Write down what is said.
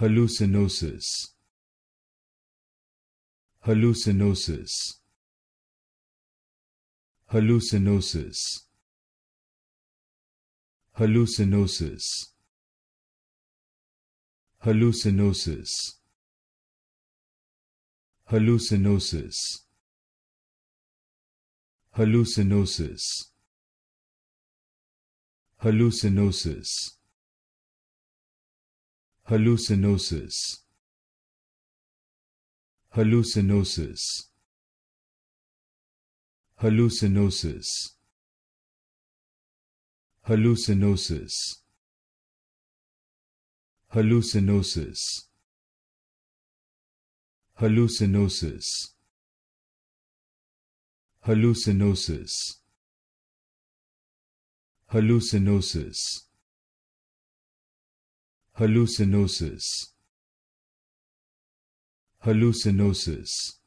hallucinosis hallucinosis hallucinosis hallucinosis hallucinosis hallucinosis hallucinosis hallucinosis hallucinosis hallucinosis hallucinosis hallucinosis hallucinosis hallucinosis hallucinosis hallucinosis hallucinosis hallucinosis